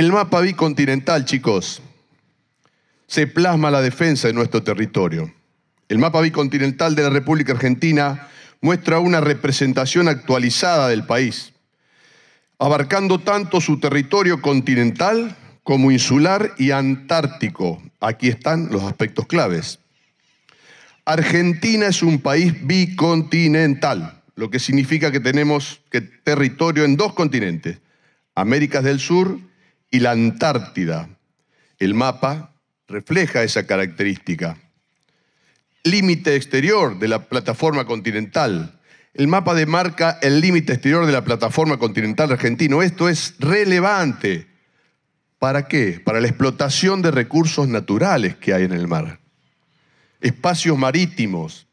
el mapa bicontinental, chicos, se plasma la defensa de nuestro territorio. El mapa bicontinental de la República Argentina muestra una representación actualizada del país, abarcando tanto su territorio continental como insular y antártico. Aquí están los aspectos claves. Argentina es un país bicontinental, lo que significa que tenemos territorio en dos continentes, Américas del Sur y la Antártida. El mapa refleja esa característica. Límite exterior de la plataforma continental. El mapa demarca el límite exterior de la plataforma continental argentino. Esto es relevante. ¿Para qué? Para la explotación de recursos naturales que hay en el mar. Espacios marítimos.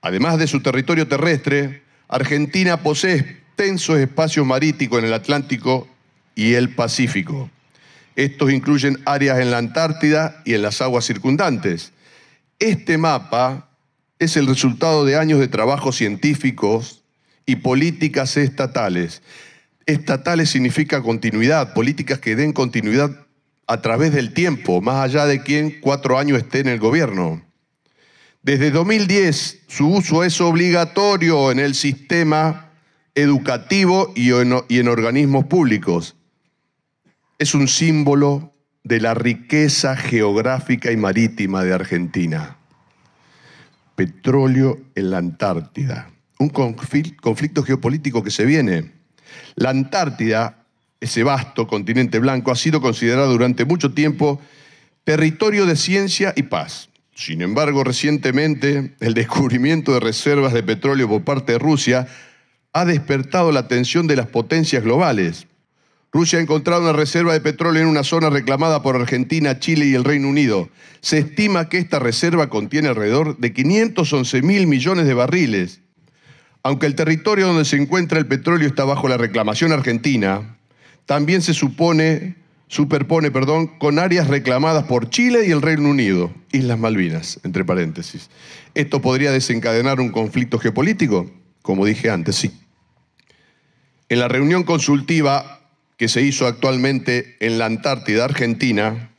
Además de su territorio terrestre, Argentina posee extensos espacios marítimos en el Atlántico y el Pacífico. Estos incluyen áreas en la Antártida y en las aguas circundantes. Este mapa es el resultado de años de trabajos científicos y políticas estatales. Estatales significa continuidad, políticas que den continuidad a través del tiempo, más allá de quien cuatro años esté en el gobierno. Desde 2010 su uso es obligatorio en el sistema educativo y en organismos públicos es un símbolo de la riqueza geográfica y marítima de Argentina. Petróleo en la Antártida. Un conflicto geopolítico que se viene. La Antártida, ese vasto continente blanco, ha sido considerado durante mucho tiempo territorio de ciencia y paz. Sin embargo, recientemente el descubrimiento de reservas de petróleo por parte de Rusia ha despertado la atención de las potencias globales, Rusia ha encontrado una reserva de petróleo en una zona reclamada por Argentina, Chile y el Reino Unido. Se estima que esta reserva contiene alrededor de 511 mil millones de barriles. Aunque el territorio donde se encuentra el petróleo está bajo la reclamación argentina, también se supone, superpone perdón, con áreas reclamadas por Chile y el Reino Unido, Islas Malvinas, entre paréntesis. ¿Esto podría desencadenar un conflicto geopolítico? Como dije antes, sí. En la reunión consultiva que se hizo actualmente en la Antártida Argentina,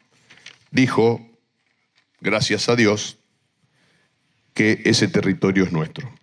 dijo, gracias a Dios, que ese territorio es nuestro.